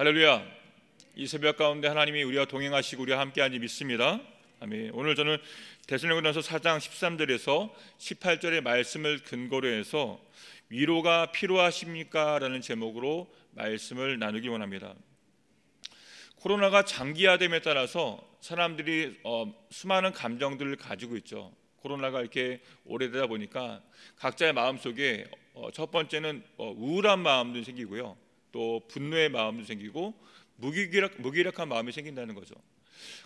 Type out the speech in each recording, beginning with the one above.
할렐루야. 이 새벽 가운데 하나님이 우리와 동행하시고 우리와 함께하는지 믿습니다. 아멘. 오늘 저는 대신로전서 4장 13절에서 18절의 말씀을 근거로 해서 위로가 필요하십니까라는 제목으로 말씀을 나누기 원합니다. 코로나가 장기화됨에 따라서 사람들이 어, 수많은 감정들을 가지고 있죠. 코로나가 이렇게 오래되다 보니까 각자의 마음 속에 어, 첫 번째는 어, 우울한 마음도 생기고요. 또 분노의 마음도 생기고 무기력, 무기력한 마음이 생긴다는 거죠.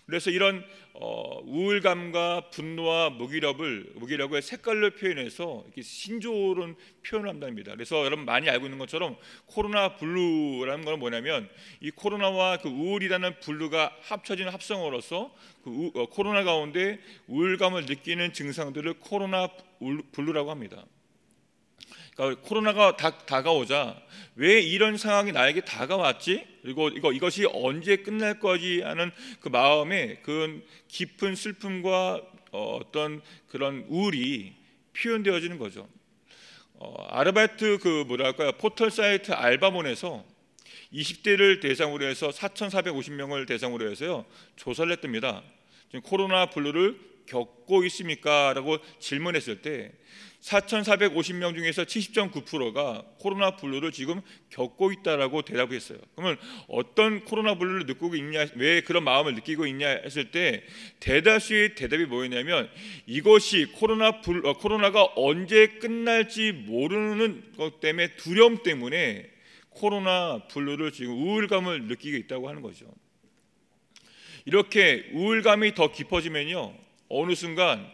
그래서 이런 어, 우울감과 분노와 무기력을 무기력을 색깔로 표현해서 이렇게 신조어로 표현을 한답니다. 그래서 여러분 많이 알고 있는 것처럼 코로나 블루라는 건 뭐냐면 이 코로나와 그 우울이라는 블루가 합쳐진 합성어로서 그 우, 어, 코로나 가운데 우울감을 느끼는 증상들을 코로나 블루라고 합니다. 그러니까 코로나가 다, 다가오자 왜 이런 상황이 나에게 다가왔지? 그리고 이거 이것이 언제 끝날 거지 하는 그 마음에 그 깊은 슬픔과 어, 어떤 그런 우울이 표현되어지는 거죠. 어, 아르바이트 그 뭐랄까요 포털 사이트 알바몬에서 20대를 대상으로 해서 4,450명을 대상으로 해서요 조사를 했답니다. 지금 코로나 블루를 겪고 있습니까? 라고 질문했을 때 4,450명 중에서 70.9%가 코로나 블루를 지금 겪고 있다라고 대답했어요. 그러면 어떤 코로나 블루를 느끼고 있냐, 왜 그런 마음을 느끼고 있냐 했을 때 대다수의 대답이 뭐였냐면 이것이 코로나 불, 어, 코로나가 언제 끝날지 모르는 것 때문에 두려움 때문에 코로나 블루를 지금 우울감을 느끼고 있다고 하는 거죠. 이렇게 우울감이 더 깊어지면요. 어느 순간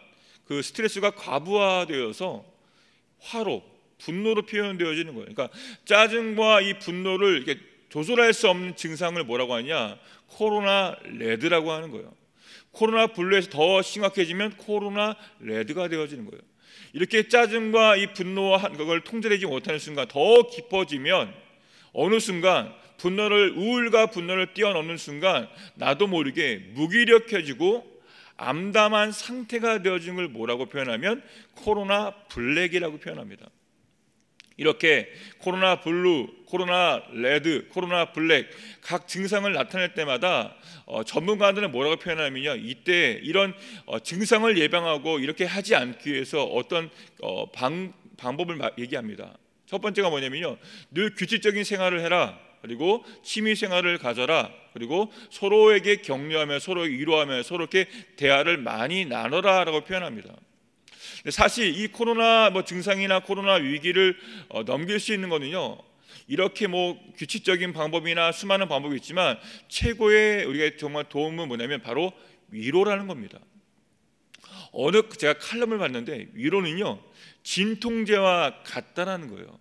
그 스트레스가 과부하되어서 화로 분노로 표현되어지는 거예요. 그러니까 짜증과 이 분노를 이렇게 조절할 수 없는 증상을 뭐라고 하냐? 코로나 레드라고 하는 거예요. 코로나 블루에서 더 심각해지면 코로나 레드가 되어지는 거예요. 이렇게 짜증과 이 분노와 그걸 통제되지 못하는 순간 더 깊어지면 어느 순간 분노를 우울과 분노를 뛰어넘는 순간 나도 모르게 무기력해지고 암담한 상태가 되어진 걸 뭐라고 표현하면 코로나 블랙이라고 표현합니다. 이렇게 코로나 블루, 코로나 레드, 코로나 블랙 각 증상을 나타낼 때마다 어, 전문가들은 뭐라고 표현하면요. 이때 이런 어, 증상을 예방하고 이렇게 하지 않기 위해서 어떤 어, 방, 방법을 얘기합니다. 첫 번째가 뭐냐면요. 늘 규칙적인 생활을 해라. 그리고 취미 생활을 가져라. 그리고 서로에게 격려하며 서로 위로하며 서로 이렇게 대화를 많이 나눠라라고 표현합니다. 사실 이 코로나 뭐 증상이나 코로나 위기를 어, 넘길 수 있는 거는요. 이렇게 뭐 규칙적인 방법이나 수많은 방법이 있지만 최고의 우리가 정말 도움은 뭐냐면 바로 위로라는 겁니다. 어느 제가 칼럼을 봤는데 위로는요 진통제와 같다라는 거예요.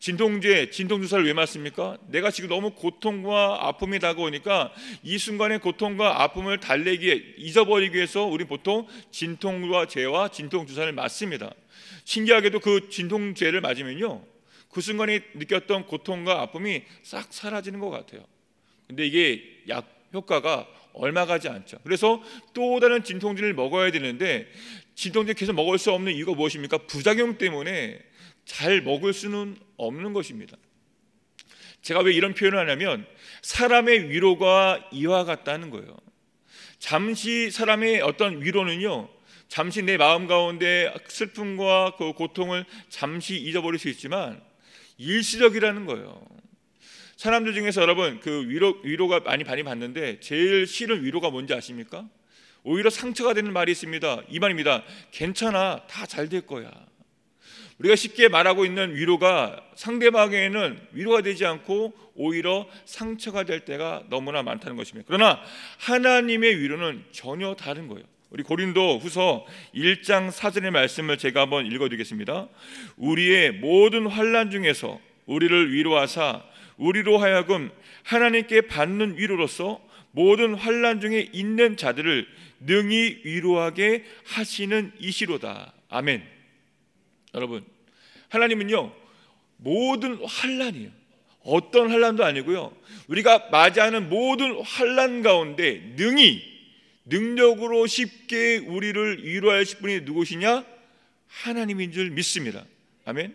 진통제, 진통주사를 왜 맞습니까? 내가 지금 너무 고통과 아픔이 다가오니까 이 순간의 고통과 아픔을 달래기에 잊어버리기 위해서 우리 보통 진통과 제와 진통주사를 맞습니다. 신기하게도 그 진통제를 맞으면요. 그 순간에 느꼈던 고통과 아픔이 싹 사라지는 것 같아요. 근데 이게 약 효과가 얼마 가지 않죠. 그래서 또 다른 진통제를 먹어야 되는데 진통제 계속 먹을 수 없는 이유가 무엇입니까? 부작용 때문에 잘 먹을 수는 없는 것입니다. 제가 왜 이런 표현을 하냐면 사람의 위로가 이와 같다는 거예요. 잠시 사람의 어떤 위로는요. 잠시 내 마음 가운데 슬픔과 그 고통을 잠시 잊어버릴 수 있지만 일시적이라는 거예요. 사람들 중에서 여러분 그 위로 위로가 많이 많이 받는데 제일 싫은 위로가 뭔지 아십니까? 오히려 상처가 되는 말이 있습니다. 이 말입니다. 괜찮아. 다 잘 될 거야. 우리가 쉽게 말하고 있는 위로가 상대방에게는 위로가 되지 않고 오히려 상처가 될 때가 너무나 많다는 것입니다. 그러나 하나님의 위로는 전혀 다른 거예요. 우리 고린도 후서 1장 4절의 말씀을 제가 한번 읽어드리겠습니다. 우리의 모든 환란 중에서 우리를 위로하사 우리로 하여금 하나님께 받는 위로로서 모든 환란 중에 있는 자들을 능히 위로하게 하시는 이시로다. 아멘. 여러분 하나님은요 모든 환란이에요. 어떤 환란도 아니고요. 우리가 맞이하는 모든 환란 가운데 능히 능력으로 쉽게 우리를 위로하실 분이 누구시냐? 하나님인 줄 믿습니다. 아멘.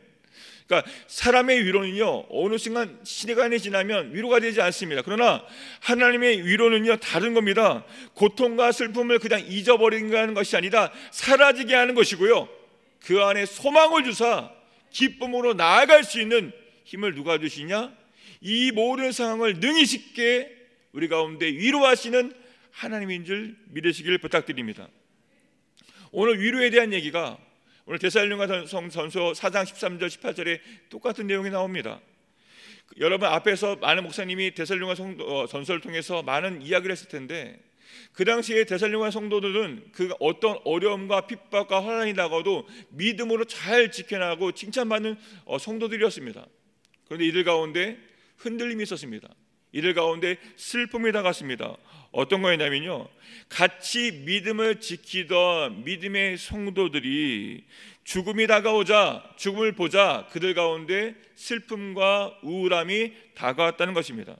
그러니까 사람의 위로는요 어느 순간 시간이 지나면 위로가 되지 않습니다. 그러나 하나님의 위로는요 다른 겁니다. 고통과 슬픔을 그냥 잊어버리는 린 것이 아니라 사라지게 하는 것이고요 그 안에 소망을 주사 기쁨으로 나아갈 수 있는 힘을 누가 주시냐? 이 모든 상황을 능히 쉽게 우리 가운데 위로하시는 하나님인 줄 믿으시길 부탁드립니다. 오늘 위로에 대한 얘기가 오늘 데살로니가 전서 4장 13절 18절에 똑같은 내용이 나옵니다. 여러분 앞에서 많은 목사님이 데살로니가 어, 서를 통해서 많은 이야기를 했을 텐데 그 당시에 대살령니 성도들은 그 어떤 어려움과 핍박과 환란이 나가도 믿음으로 잘 지켜나가고 칭찬받는 어, 성도들이었습니다. 그런데 이들 가운데 흔들림이 있었습니다. 이들 가운데 슬픔이 다갔습니다. 어떤 거였냐면요. 같이 믿음을 지키던 믿음의 성도들이 죽음이 다가오자 죽음을 보자 그들 가운데 슬픔과 우울함이 다가왔다는 것입니다.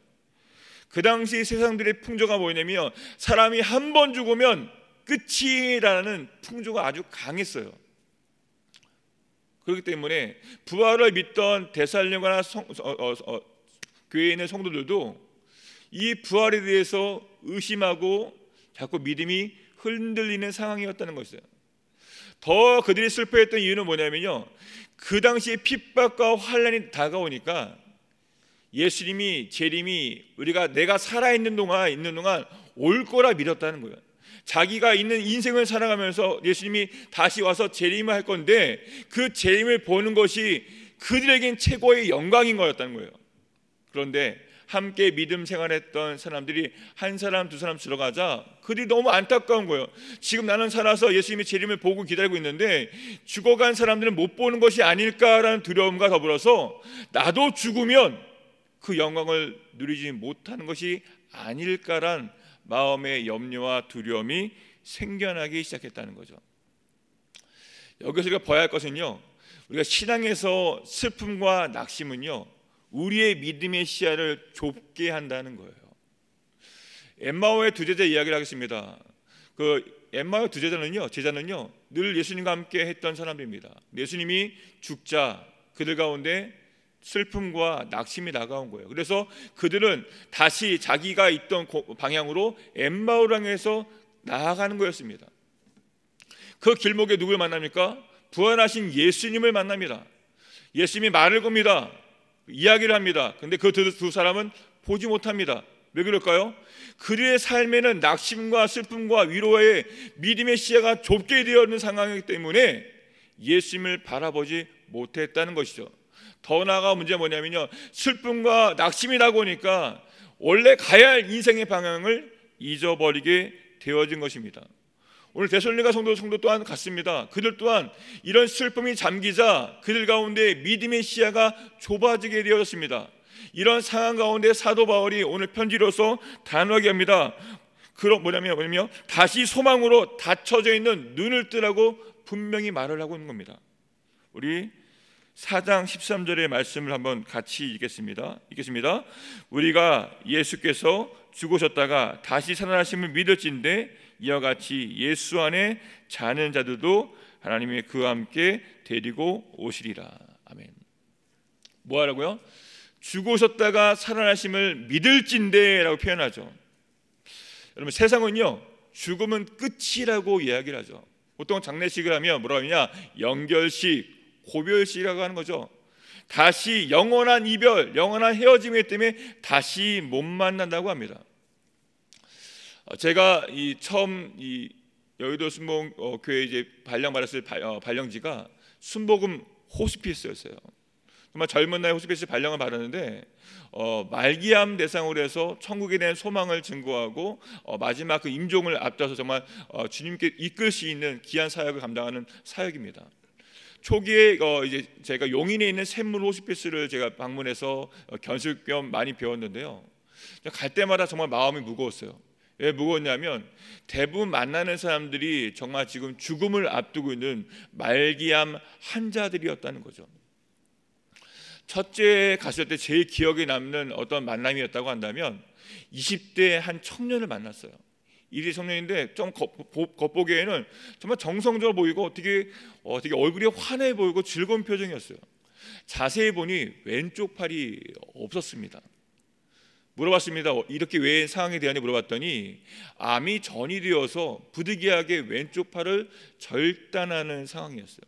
그 당시 세상들의 풍조가 뭐냐면 사람이 한 번 죽으면 끝이라는 풍조가 아주 강했어요. 그렇기 때문에 부활을 믿던 대살령과나 어, 어, 어, 교회에 있는 성도들도 이 부활에 대해서 의심하고 자꾸 믿음이 흔들리는 상황이었다는 것이에요. 더 그들이 슬퍼했던 이유는 뭐냐면요. 그 당시에 핍박과 환란이 다가오니까 예수님이 재림이 우리가 내가 살아 있는 동안 있는 동안 올 거라 믿었다는 거예요. 자기가 있는 인생을 살아가면서 예수님이 다시 와서 재림을 할 건데 그 재림을 보는 것이 그들에겐 최고의 영광인 거였다는 거예요. 그런데 함께 믿음 생활했던 사람들이 한 사람 두 사람 들어가자 그들이 너무 안타까운 거예요. 지금 나는 살아서 예수님의 재림을 보고 기다리고 있는데 죽어간 사람들은 못 보는 것이 아닐까라는 두려움과 더불어서 나도 죽으면 그 영광을 누리지 못하는 것이 아닐까란 마음의 염려와 두려움이 생겨나기 시작했다는 거죠. 여기서 우리가 봐야 할 것은요. 우리가 신앙에서 슬픔과 낙심은요. 우리의 믿음의 시야를 좁게 한다는 거예요. 엠마오의 두 제자 이야기를 하겠습니다. 그 엠마오 두 제자는요. 제자는요. 늘 예수님과 함께 했던 사람들입니다. 예수님이 죽자 그들 가운데 슬픔과 낙심이 다가온 거예요. 그래서 그들은 다시 자기가 있던 방향으로 엠마오랑에서 나아가는 거였습니다. 그 길목에 누구를 만납니까? 부활하신 예수님을 만납니다. 예수님이 말을 겁니다. 이야기를 합니다. 근데 그 두 사람은 보지 못합니다. 왜 그럴까요? 그들의 삶에는 낙심과 슬픔과 위로의 믿음의 시야가 좁게 되어 있는 상황이기 때문에 예수님을 바라보지 못했다는 것이죠. 더 나아가 문제 뭐냐면요. 슬픔과 낙심이라고하니까 원래 가야 할 인생의 방향을 잊어버리게 되어진 것입니다. 오늘 대솔리가 성도 성도 또한 같습니다. 그들 또한 이런 슬픔이 잠기자 그들 가운데 믿음의 시야가 좁아지게 되어습니다 이런 상황 가운데 사도 바울이 오늘 편지로서 단호하게 합니다. 그런 뭐냐면 뭐냐면 다시 소망으로 닫혀져 있는 눈을 뜨라고 분명히 말을 하고 있는 겁니다. 우리 4장 13절의 말씀을 한번 같이 읽겠습니다. 읽겠습니다. 우리가 예수께서 죽으셨다가 다시 살아나심을 믿을진데 이와 같이 예수 안에 자는 자들도 하나님의 그와 함께 데리고 오시리라. 아멘. 뭐 하라고요? 죽으셨다가 살아나심을 믿을진데라고 표현하죠. 여러분 세상은요. 죽음은 끝이라고 이야기를 하죠. 보통 장례식을 하면 뭐라 하냐? 연결식 고별시라고 하는 거죠. 다시 영원한 이별, 영원한 헤어짐이 때문에 다시 못 만난다고 합니다. 어, 제가 이 처음 이 여의도 순복 어, 교회 이제 발령 받았을 어, 발령지가 순복음 호스피스였어요. 정말 젊은 나이 호스피스 발령을 받았는데 어, 말기암 대상으로 해서 천국에 대한 소망을 증거하고 어, 마지막 그 임종을 앞두서 정말 어, 주님께 이끌 수 있는 귀한 사역을 감당하는 사역입니다. 초기에 어 이제 제가 용인에 있는 샘물 호스피스를 제가 방문해서 어, 견술 겸 많이 배웠는데요. 갈 때마다 정말 마음이 무거웠어요. 왜 무거웠냐면 대부분 만나는 사람들이 정말 지금 죽음을 앞두고 있는 말기암 환자들이었다는 거죠. 첫째 갔을 때 제일 기억에 남는 어떤 만남이었다고 한다면 20대 한 청년을 만났어요. 일이 청년인데 좀 겉보기에는 정말 정성적으로 보이고 어떻게 어, 어떻게 얼굴이 환해 보이고 즐거운 표정이었어요. 자세히 보니 왼쪽 팔이 없었습니다. 물어봤습니다. 어, 이렇게 왜 상황에 대한 물어봤더니 암이 전이 되어서 부득이하게 왼쪽 팔을 절단하는 상황이었어요.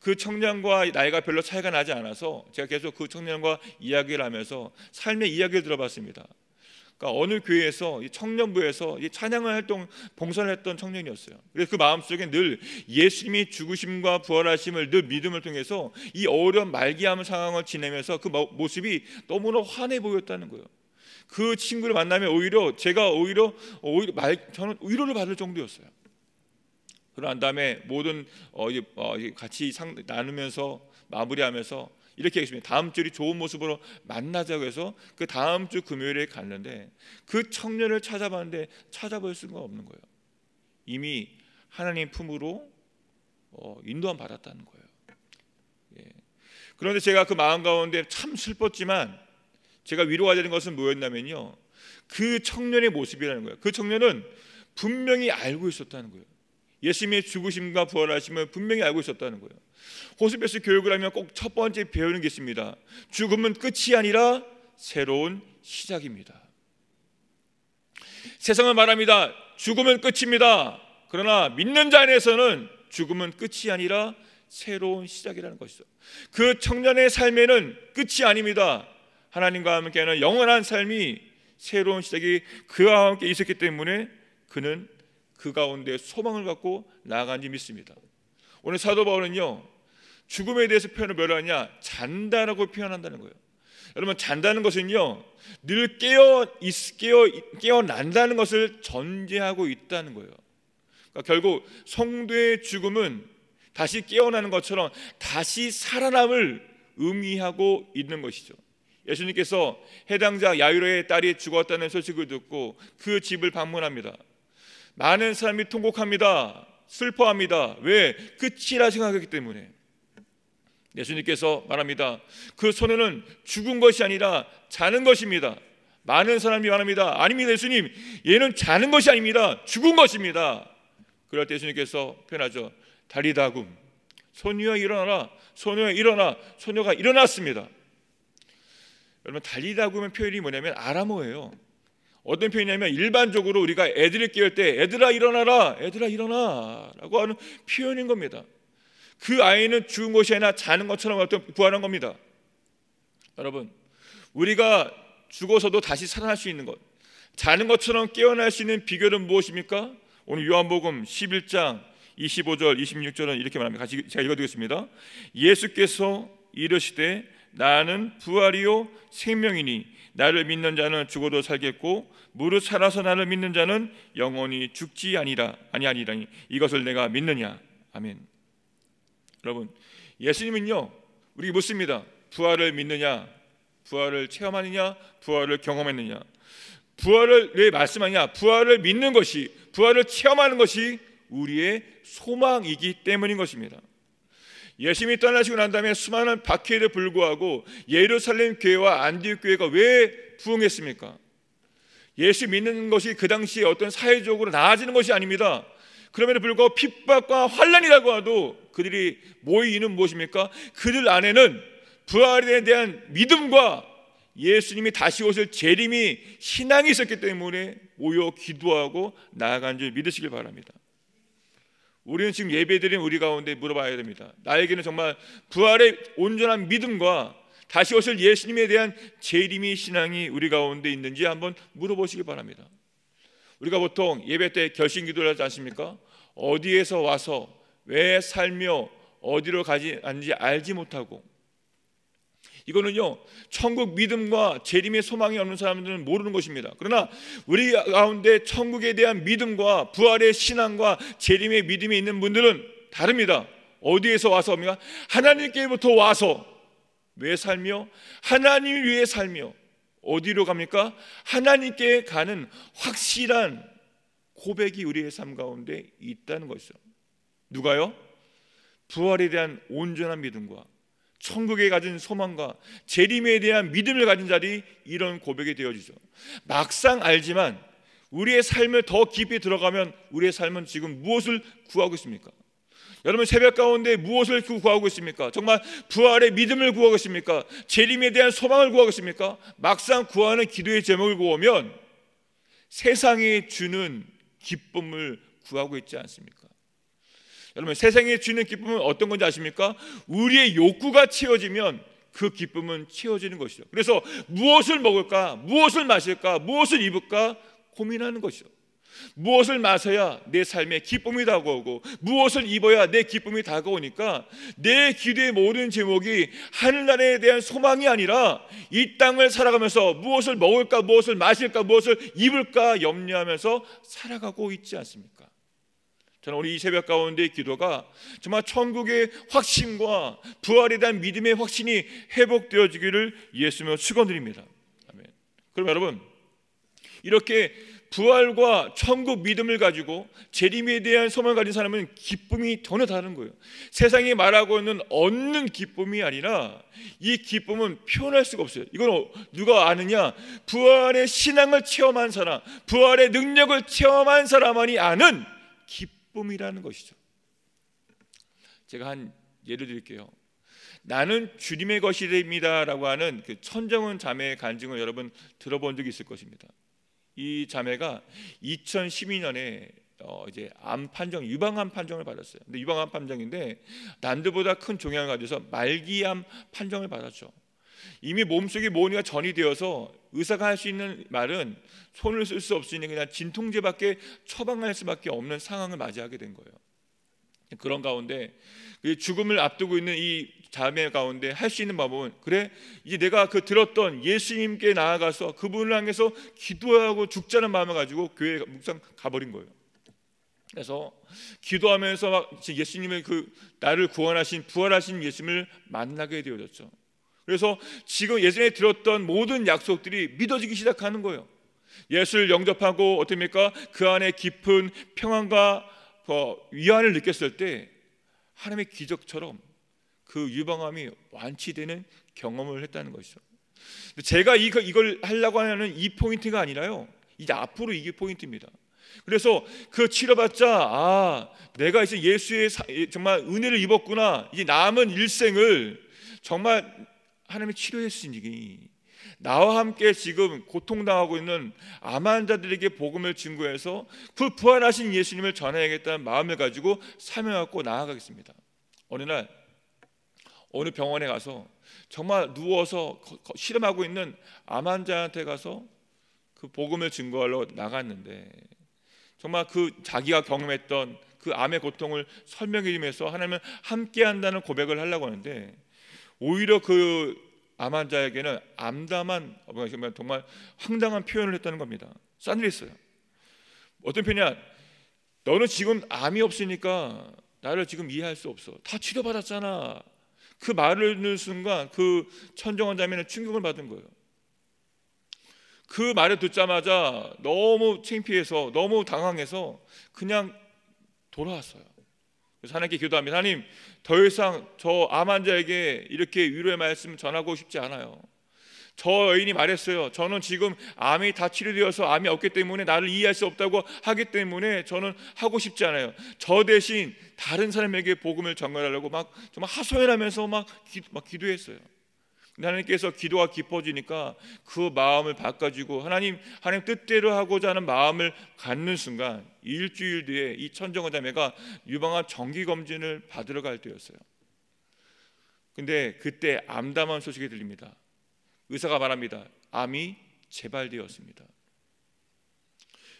그 청년과 나이가 별로 차이가 나지 않아서 제가 계속 그 청년과 이야기를 하면서 삶의 이야기를 들어봤습니다. 그러니까 어느 교회에서 청년부에서 찬양을 활동 봉사를 했던 청년이었어요. 그래서 그 마음속에 늘 예수님이 죽으심과 부활하심을 늘 믿음을 통해서 이 어려운 말기암 상황을 지내면서 그 모습이 너무나 환해 보였다는 거예요. 그 친구를 만나면 오히려 제가 오히려 오히려 말 저는 위로를 받을 정도였어요. 그러한 다음에 모든 어, 어 같이 상, 나누면서 마무리하면서 이렇게 얘기했습니다. 다음 주에 좋은 모습으로 만나자고 해서 그 다음 주 금요일에 갔는데 그 청년을 찾아봤는데 찾아볼 수가 없는 거예요. 이미 하나님 품으로 어, 인도함 받았다는 거예요. 예. 그런데 제가 그 마음 가운데 참 슬펐지만 제가 위로가 되는 것은 뭐였냐면요. 그 청년의 모습이라는 거예요. 그 청년은 분명히 알고 있었다는 거예요. 예수님의 죽으심과 부활하심을 분명히 알고 있었다는 거예요. 호수베스 교육을 하면 꼭 첫 번째 배우는 게 있습니다. 죽음은 끝이 아니라 새로운 시작입니다. 세상은 말합니다. 죽음은 끝입니다. 그러나 믿는 자 안에서는 죽음은 끝이 아니라 새로운 시작이라는 것이죠. 그 청년의 삶에는 끝이 아닙니다. 하나님과 함께하는 영원한 삶이 새로운 시작이 그와 함께 있었기 때문에 그는 그 가운데 소망을 갖고 나아간 지 믿습니다. 오늘 사도 바울은요 죽음에 대해서 표현을 뭐라 하냐? 잔다라고 표현한다는 거예요. 여러분 잔다는 것은요 늘 깨어 있 깨어 깨어 난다는 것을 전제하고 있다는 거예요. 그러니까 결국 성도의 죽음은 다시 깨어나는 것처럼 다시 살아남을 의미하고 있는 것이죠. 예수님께서 해당자 야이로의 딸이 죽었다는 소식을 듣고 그 집을 방문합니다. 많은 사람이 통곡합니다. 슬퍼합니다. 왜? 끝이라 그 생각하기 때문에. 예수님께서 말합니다. 그 손에는 죽은 것이 아니라 자는 것입니다. 많은 사람이 말합니다. 아닙니다, 예수님. 얘는 자는 것이 아닙니다. 죽은 것입니다. 그럴 때 예수님께서 표현하죠. 달리다굼. 소녀야 일어나라. 소녀야 일어나. 소녀가 일어났습니다. 여러분 달리다굼의 표현이 뭐냐면 아람어예요. 어떤 표현이냐면 일반적으로 우리가 애들을 깨울 때 애들아 일어나라. 애들아 일어나라고 하는 표현인 겁니다. 그 아이는 죽은 것이 아니라 자는 것처럼 어떤 부활한 겁니다. 여러분, 우리가 죽어서도 다시 살아날 수 있는 것, 자는 것처럼 깨어날 수 있는 비결은 무엇입니까? 오늘 요한복음 11장 25절, 26절은 이렇게 말합니다. 같이 제가 읽어드리겠습니다. 예수께서 이르시되 나는 부활이요 생명이니 나를 믿는 자는 죽어도 살겠고 무릇 살아서 나를 믿는 자는 영원히 죽지 아니라 아니 아니라니 이것을 내가 믿느냐 아멘. 여러분, 예수님은요, 우리 묻습니다. 부활을 믿느냐? 부활을 체험하느냐? 부활을 경험했느냐? 부활을 왜 말씀하냐? 부활을 믿는 것이, 부활을 체험하는 것이 우리의 소망이기 때문인 것입니다. 예수님이 떠나시고 난 다음에 수많은 박해에도 불구하고 예루살렘 교회와 안디옥 교회가 왜 부흥했습니까? 예수 믿는 것이 그 당시에 어떤 사회적으로 나아지는 것이 아닙니다. 그럼에도 불구하고 핍박과 환란이라고 하도 그들이 모이는 무엇입니까? 그들 안에는 부활에 대한 믿음과 예수님이 다시 오실 재림이 신앙이 있었기 때문에 모여 기도하고 나아간 줄 믿으시길 바랍니다. 우리는 지금 예배드린 우리 가운데 물어봐야 됩니다. 나에게는 정말 부활의 온전한 믿음과 다시 오실 예수님에 대한 재림이 신앙이 우리 가운데 있는지 한번 물어보시기 바랍니다. 우리가 보통 예배 때 결심 기도를 하지 않습니까? 어디에서 와서 왜 살며 어디로 가지 않는지 알지 못하고 이거는요 천국 믿음과 재림의 소망이 없는 사람들은 모르는 것입니다. 그러나 우리 가운데 천국에 대한 믿음과 부활의 신앙과 재림의 믿음이 있는 분들은 다릅니다. 어디에서 와서 옵니까? 하나님께부터 와서 왜 살며 하나님을 위해 살며 어디로 갑니까? 하나님께 가는 확실한 고백이 우리의 삶 가운데 있다는 것이죠. 누가요? 부활에 대한 온전한 믿음과 천국에 가진 소망과 재림에 대한 믿음을 가진 자들이 이런 고백이 되어지죠. 막상 알지만 우리의 삶을 더 깊이 들어가면 우리의 삶은 지금 무엇을 구하고 있습니까? 여러분 새벽 가운데 무엇을 구하고 있습니까? 정말 부활의 믿음을 구하고 있습니까? 재림에 대한 소망을 구하고 있습니까? 막상 구하는 기도의 제목을 구하면 세상이 주는 기쁨을 구하고 있지 않습니까? 여러분 세상이 주는 기쁨은 어떤 건지 아십니까? 우리의 욕구가 채워지면 그 기쁨은 채워지는 것이죠. 그래서 무엇을 먹을까, 무엇을 마실까, 무엇을 입을까 고민하는 것이죠. 무엇을 마셔야 내 삶에 기쁨이 다가오고 무엇을 입어야 내 기쁨이 다가오니까 내 기도의 모든 제목이 하늘나라에 대한 소망이 아니라 이 땅을 살아가면서 무엇을 먹을까 무엇을 마실까 무엇을 입을까 염려하면서 살아가고 있지 않습니까? 저는 오늘 이 새벽 가운데 기도가 정말 천국의 확신과 부활에 대한 믿음의 확신이 회복되어지기를 예수며 축원드립니다. 아멘. 그럼 여러분 이렇게 부활과 천국 믿음을 가지고 재림에 대한 소망을 가진 사람은 기쁨이 전혀 다른 거예요. 세상이 말하고 있는 얻는 기쁨이 아니라 이 기쁨은 표현할 수가 없어요. 이건 누가 아느냐? 부활의 신앙을 체험한 사람, 부활의 능력을 체험한 사람만이 아는 기쁨이라는 것이죠. 제가 한 예를 드릴게요. 나는 주님의 것이됩니다라고 하는 그 천정은 자매의 간증을 여러분 들어본 적이 있을 것입니다. 이 자매가 2012년에 어 이제 암 판정 유방암 판정을 받았어요. 근데 유방암 판정인데 난드보다 큰 종양을 가져서 말기암 판정을 받았죠. 이미 몸속에 모니가 전이 되어서 의사가 할 수 있는 말은 손을 쓸 수 없으니 그냥 진통제밖에 처방할 수밖에 없는 상황을 맞이하게 된 거예요. 그런 가운데 그 죽음을 앞두고 있는 이 자매 가운데 할 수 있는 방법은 그래 이제 내가 그 들었던 예수님께 나아가서 그분을 향해서 기도하고 죽자는 마음을 가지고 교회 묵상 가버린 거예요. 그래서 기도하면서 막 예수님의 그 나를 구원하신 부활하신 예수님을 만나게 되어졌죠. 그래서 지금 예전에 들었던 모든 약속들이 믿어지기 시작하는 거예요. 예수를 영접하고 어떻습니까? 그 안에 깊은 평안과 그 위안을 느꼈을 때 하나님의 기적처럼 그 유방암이 완치되는 경험을 했다는 것이죠. 제가 이걸 하려고 하는 이 포인트가 아니라요. 이제 앞으로 이게 포인트입니다. 그래서 그 치료받자 아 내가 이제 예수의 사, 정말 은혜를 입었구나 이제 남은 일생을 정말 하나님의 치료했으니 나와 함께 지금 고통당하고 있는 암 환자들에게 복음을 증거해서 그 부활하신 예수님을 전해야겠다는 마음을 가지고 사명 갖고 나아가겠습니다. 어느 날 어느 병원에 가서 정말 누워서 실험하고 있는 암 환자한테 가서 그 복음을 증거하러 나갔는데 정말 그 자기가 경험했던 그 암의 고통을 설명해 주면서 하나님은 함께 한다는 고백을 하려고 하는데 오히려 그암 환자에게는 암담한 뭐 정말 황당한 표현을 했다는 겁니다. 싸늘했어요. 어떤 표현이냐? 너는 지금 암이 없으니까 나를 지금 이해할 수 없어. 다 치료받았잖아. 그 말을 듣는 순간 그 천정원 자매는 충격을 받은 거예요. 그 말을 듣자마자 너무 창피해서 너무 당황해서 그냥 돌아왔어요. 그래서 하나님께 기도합니다. 하나님, 더 이상 저 암환자에게 이렇게 위로의 말씀 전하고 싶지 않아요. 저 여인이 말했어요. 저는 지금 암이 다 치료되어서 암이 없기 때문에 나를 이해할 수 없다고 하기 때문에 저는 하고 싶지 않아요. 저 대신 다른 사람에게 복음을 전하려고막 정말 하소연하면서 막, 기, 막 기도했어요. 하나님께서 기도가 깊어지니까 그 마음을 바꿔주고 하나님 하나님 뜻대로 하고자 하는 마음을 갖는 순간 일주일 뒤에 이 천정원 자매가 유방암 정기 검진을 받으러 갈 때였어요. 근데 그때 암담한 소식이 들립니다. 의사가 말합니다. 암이 재발되었습니다.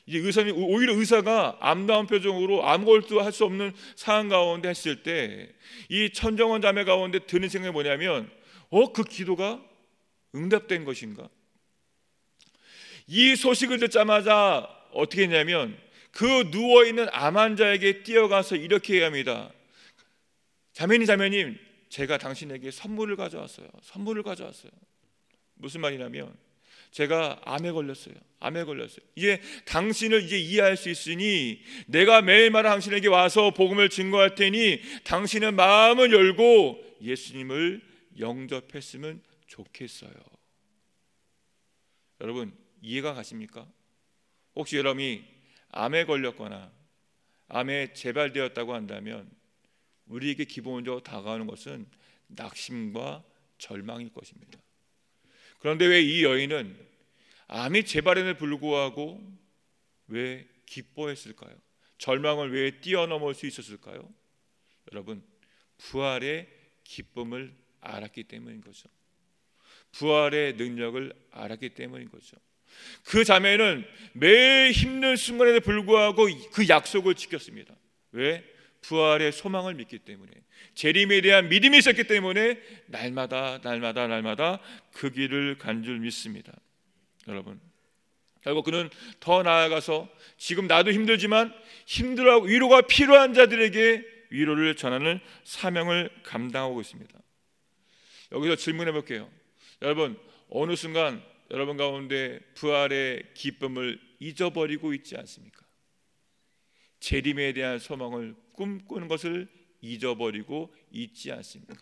이제 의사님 오히려 의사가 암담한 표정으로 아무것도 할 수 없는 상황 가운데 했을 때 이 천정원 자매 가운데 드는 생각이 뭐냐면 어, 그 기도가 응답된 것인가? 이 소식을 듣자마자 어떻게 했냐면 그 누워 있는 암 환자에게 뛰어가서 이렇게 해야 합니다. 자매님, 자매님, 제가 당신에게 선물을 가져왔어요. 선물을 가져왔어요. 무슨 말이냐면 제가 암에 걸렸어요. 암에 걸렸어요. 이제 당신을 이제 이해할 수 있으니 내가 매일마다 당신에게 와서 복음을 증거할 테니 당신의 마음을 열고 예수님을 영접했으면 좋겠어요. 여러분 이해가 가십니까? 혹시 여러분이 암에 걸렸거나 암에 재발되었다고 한다면 우리에게 기본적으로 다가오는 것은 낙심과 절망일 것입니다. 그런데 왜 이 여인은 암이 재발에는 불구하고 왜 기뻐했을까요? 절망을 왜 뛰어넘을 수 있었을까요? 여러분 부활의 기쁨을 알았기 때문인 거죠. 부활의 능력을 알았기 때문인 거죠. 그 자매는 매일 힘든 순간에도 불구하고 그 약속을 지켰습니다. 왜? 부활의 소망을 믿기 때문에 재림에 대한 믿음이 있었기 때문에 날마다 날마다 날마다 그 길을 간줄 믿습니다. 여러분 결국 그는 더 나아가서 지금 나도 힘들지만 힘들어 위로가 필요한 자들에게 위로를 전하는 사명을 감당하고 있습니다. 여기서 질문해 볼게요. 여러분 어느 순간 여러분 가운데 부활의 기쁨을 잊어버리고 있지 않습니까? 재림에 대한 소망을 꿈꾸는 것을 잊어버리고 있지 않습니까?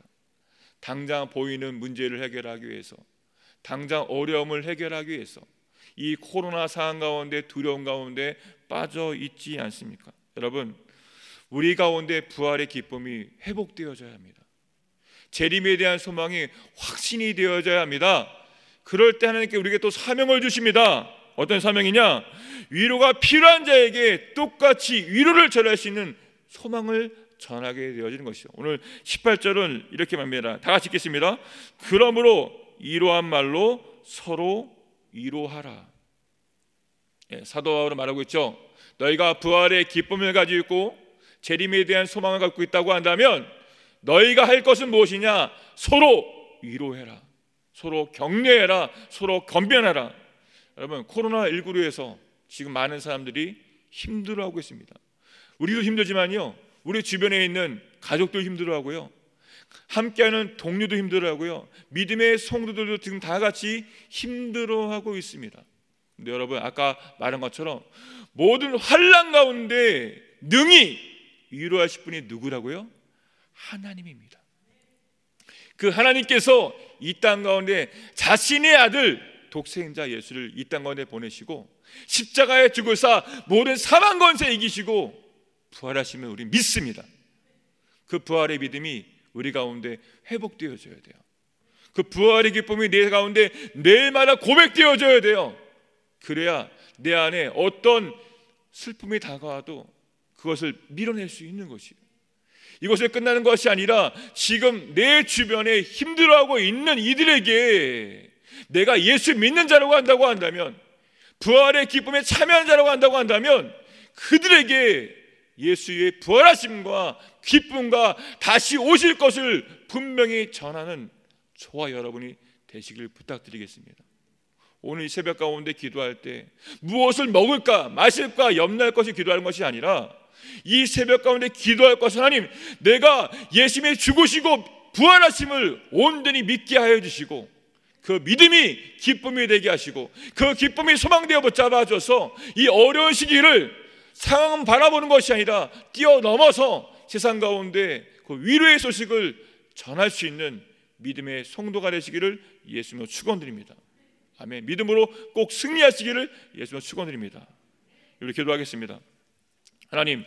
당장 보이는 문제를 해결하기 위해서, 당장 어려움을 해결하기 위해서 이 코로나 상황 가운데 두려움 가운데 빠져 있지 않습니까? 여러분, 우리 가운데 부활의 기쁨이 회복되어져야 합니다. 재림에 대한 소망이 확신이 되어져야 합니다. 그럴 때 하나님께 우리에게 또 사명을 주십니다. 어떤 사명이냐? 위로가 필요한 자에게 똑같이 위로를 전할 수 있는 소망을 전하게 되어지는 것이죠. 오늘 18절은 이렇게 말합니다. 다 같이 읽겠습니다. 그러므로 이러한 말로 서로 위로하라. 예, 사도 바울 말하고 있죠. 너희가 부활의 기쁨을 가지고 있고 재림에 대한 소망을 갖고 있다고 한다면 너희가 할 것은 무엇이냐? 서로 위로해라. 서로 격려해라. 서로 건변해라. 여러분, 코로나19로 해서 지금 많은 사람들이 힘들어하고 있습니다. 우리도 힘들지만요. 우리 주변에 있는 가족도 힘들어하고요. 함께하는 동료도 힘들어하고요. 믿음의 성도들도 지금 다 같이 힘들어하고 있습니다. 근데 여러분 아까 말한 것처럼 모든 환란 가운데 능히 위로하실 분이 누구라고요? 하나님입니다. 그 하나님께서 이 땅 가운데 자신의 아들 독생자 예수를 이 땅 가운데 보내시고 십자가에 죽으사 모든 사망 권세 이기시고 부활하시면 우리 믿습니다. 그 부활의 믿음이 우리 가운데 회복되어져야 돼요. 그 부활의 기쁨이 내 가운데 매일마다 고백되어져야 돼요. 그래야 내 안에 어떤 슬픔이 다가와도 그것을 밀어낼 수 있는 것이에요. 이곳에 끝나는 것이 아니라 지금 내 주변에 힘들어하고 있는 이들에게 내가 예수 믿는 자라고 한다고 한다면 부활의 기쁨에 참여한 자라고 한다고 한다면 그들에게 예수의 부활하심과 기쁨과 다시 오실 것을 분명히 전하는 저와 여러분이 되시길 부탁드리겠습니다. 오늘 이 새벽 가운데 기도할 때 무엇을 먹을까 마실까 염려할 것이 기도하는 것이 아니라 이 새벽 가운데 기도할 것은 하나님, 내가 예수님의 죽으시고 부활하심을 온전히 믿게 하여 주시고 그 믿음이 기쁨이 되게 하시고 그 기쁨이 소망되어 붙잡아줘서 이 어려운 시기를 상황 바라보는 것이 아니라 뛰어넘어서 세상 가운데 그 위로의 소식을 전할 수 있는 믿음의 성도가 되시기를 예수님으로 축원드립니다. 아멘. 믿음으로 꼭 승리하시기를 예수님으로 축원드립니다. 우리 기도하겠습니다. 하나님,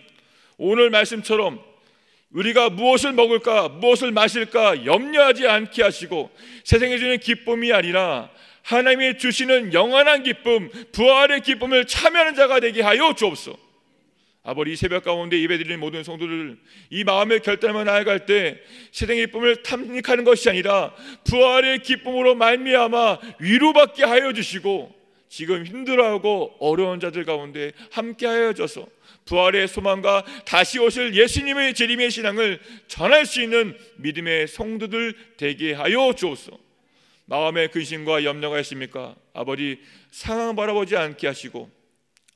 오늘 말씀처럼 우리가 무엇을 먹을까, 무엇을 마실까 염려하지 않게 하시고 세상에 주는 기쁨이 아니라 하나님이 주시는 영원한 기쁨, 부활의 기쁨을 참여하는 자가 되게 하여 주옵소 아버지 새벽 가운데 예배드리는 모든 성도들 이 마음의 결단을 나아갈 때 세상의 기쁨을 탐닉하는 것이 아니라 부활의 기쁨으로 말미암아 위로받게 하여 주시고 지금 힘들어하고 어려운 자들 가운데 함께 하여 줘서 부활의 소망과 다시 오실 예수님의 재림의 신앙을 전할 수 있는 믿음의 성도들 되게 하여 주옵소. 마음의 근심과 염려가 있습니까? 아버지 상황 바라보지 않게 하시고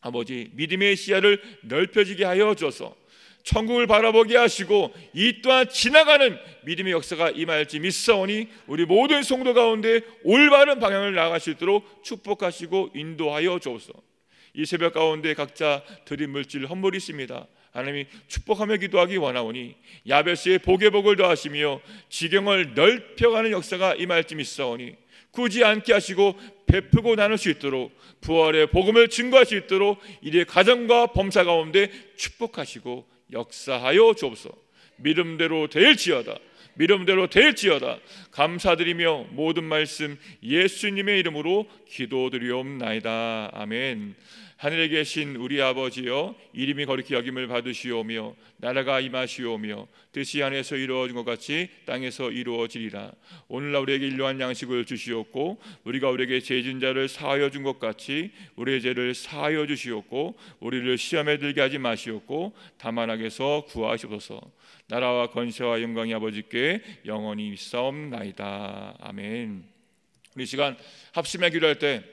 아버지 믿음의 시야를 넓혀지게 하여 주어서 천국을 바라보게 하시고 이 또한 지나가는 믿음의 역사가 임할지 믿사오니 우리 모든 성도 가운데 올바른 방향을 나아갈 수 있도록 축복하시고 인도하여 주옵소서. 이 새벽 가운데 각자 드린 물질 헌물이 있습니다. 하나님이 축복하며 기도하기 원하오니 야베스의 복의 복을 더하시며 지경을 넓혀가는 역사가 임할쯤 있사오니 굳이 않게 하시고 베푸고 나눌 수 있도록 부활의 복음을 증거할 수 있도록 이래 가정과 범사 가운데 축복하시고 역사하여 주옵소 믿음대로 될지어다 믿음대로 될지어다 감사드리며 모든 말씀 예수님의 이름으로 기도드리옵나이다 아멘 하늘에 계신 우리 아버지여 이름이 거룩히 여김을 받으시오며 나라가 임하시오며 뜻이 하에서 이루어진 것 같이 땅에서 이루어지리라 오늘날 우리에게 일용한 양식을 주시옵고 우리가 우리에게 죄진 자를 사하여 준 것 같이 우리의 죄를 사하여 주시옵고 우리를 시험에 들게 하지 마시옵고 다만 악에서 구하시옵소서 나라와 권세와 영광이 아버지께 영원히 있사옵나이다. 아멘. 우리 시간 합심해 기도할 때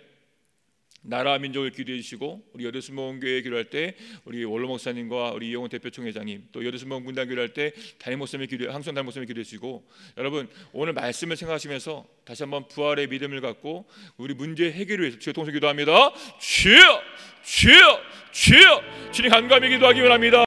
나라 민족을 기도해 주시고 우리 여대수모 교회 기도할 때 우리 원로 목사님과 우리 이영훈 대표 총회장님 또여대수모 군단 기도할 때 담임 목사님 기도 항상 담임 목사님 기도해 주시고 여러분 오늘 말씀을 생각하시면서 다시 한번 부활의 믿음을 갖고 우리 문제 해결을 위해서 주여 통성 기도합니다 주여 주여 주여 주님 간감히 기도하기 원합니다